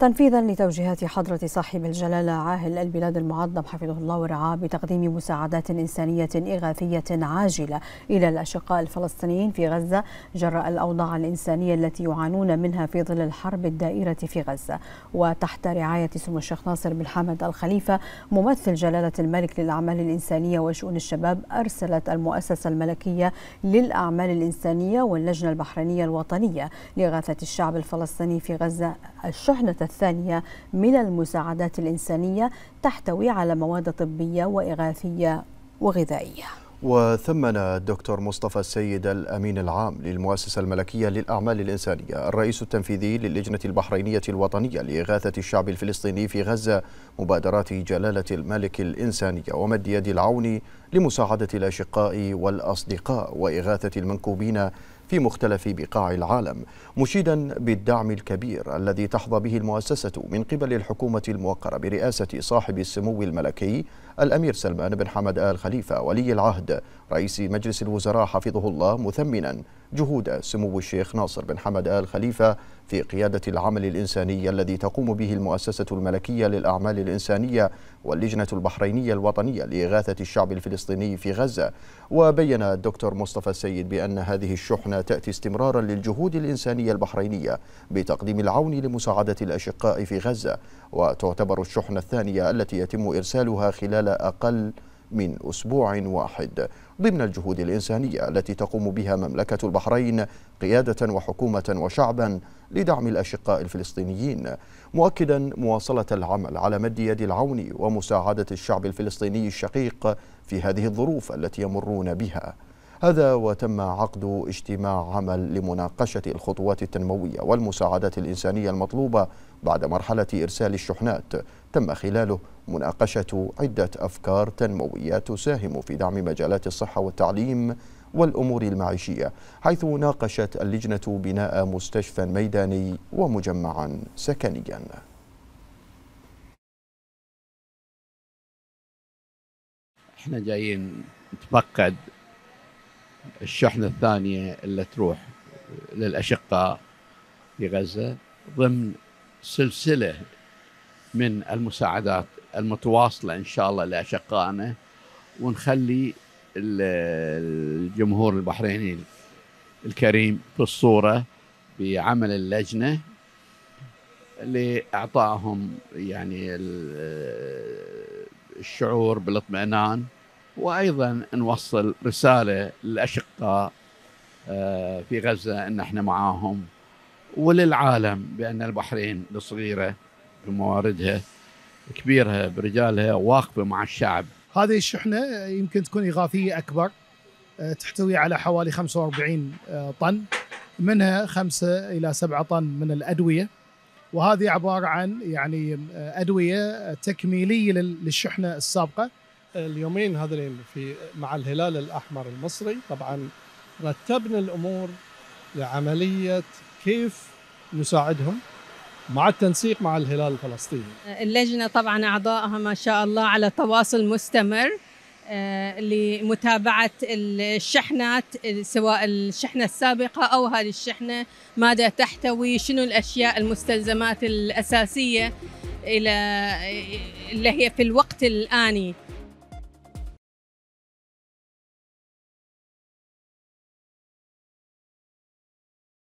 تنفيذا لتوجيهات حضرة صاحب الجلالة عاهل البلاد المعظم حفظه الله ورعاه بتقديم مساعدات إنسانية إغاثية عاجلة إلى الأشقاء الفلسطينيين في غزة جراء الأوضاع الإنسانية التي يعانون منها في ظل الحرب الدائرة في غزة وتحت رعاية سمو الشيخ ناصر بن حمد الخليفة ممثل جلالة الملك للأعمال الإنسانية وشؤون الشباب أرسلت المؤسسة الملكية للأعمال الإنسانية واللجنة البحرينية الوطنية لإغاثة الشعب الفلسطيني في غزة الشحنة الثانية من المساعدات الإنسانية تحتوي على مواد طبية وإغاثية وغذائية وثمن الدكتور مصطفى السيد الأمين العام للمؤسسة الملكية للأعمال الإنسانية الرئيس التنفيذي للجنة البحرينية الوطنية لإغاثة الشعب الفلسطيني في غزة مبادرات جلالة الملك الإنسانية ومد يد العون لمساعدة الأشقاء والأصدقاء وإغاثة المنكوبين في مختلف بقاع العالم مشيدا بالدعم الكبير الذي تحظى به المؤسسة من قبل الحكومة الموقرة برئاسة صاحب السمو الملكي الأمير سلمان بن حمد آل خليفة ولي العهد رئيس مجلس الوزراء حفظه الله مثمنا جهود سمو الشيخ ناصر بن حمد آل خليفة في قيادة العمل الإنساني الذي تقوم به المؤسسة الملكية للأعمال الإنسانية واللجنة البحرينية الوطنية لإغاثة الشعب الفلسطيني في غزة وبين الدكتور مصطفى السيد بأن هذه الشحنة تأتي استمرارا للجهود الإنسانية البحرينية بتقديم العون لمساعدة الأشقاء في غزة وتعتبر الشحنة الثانية التي يتم إرسالها خلال أقل من أسبوع واحد ضمن الجهود الإنسانية التي تقوم بها مملكة البحرين قيادة وحكومة وشعبا لدعم الأشقاء الفلسطينيين مؤكدا مواصلة العمل على مد يد العون ومساعدة الشعب الفلسطيني الشقيق في هذه الظروف التي يمرون بها هذا وتم عقد اجتماع عمل لمناقشة الخطوات التنموية والمساعدات الإنسانية المطلوبة بعد مرحلة إرسال الشحنات تم خلاله مناقشة عدة أفكار تنموية تساهم في دعم مجالات الصحة والتعليم والأمور المعيشية حيث ناقشت اللجنة بناء مستشفى ميداني ومجمعا سكنيا احنا جايين نتفقد الشحنة الثانية اللي تروح للأشقاء في غزة ضمن سلسلة من المساعدات المتواصله ان شاء الله لاشقائنا ونخلي الجمهور البحريني الكريم في الصوره بعمل اللجنه لاعطائهم يعني الشعور بالاطمئنان وايضا نوصل رساله للاشقاء آه، في غزه ان احنا معاهم وللعالم بان البحرين الصغيره بمواردها كبيرها برجالها واقفه مع الشعب. هذه الشحنه يمكن تكون اغاثيه اكبر آه، تحتوي على حوالي 45 آه، طن منها 5 الى 7 طن من الادويه وهذه عباره عن يعني آه، ادويه تكميليه للشحنه السابقه. اليومين هذين في مع الهلال الاحمر المصري طبعا رتبنا الامور لعمليه كيف نساعدهم مع التنسيق مع الهلال الفلسطيني آه، اللجنة طبعا أعضائها ما شاء الله على تواصل مستمر آه، لمتابعة الشحنات سواء الشحنة السابقة أو هذه الشحنة ماذا تحتوي شنو الأشياء المستلزمات الأساسية إلى اللي هي في الوقت الآني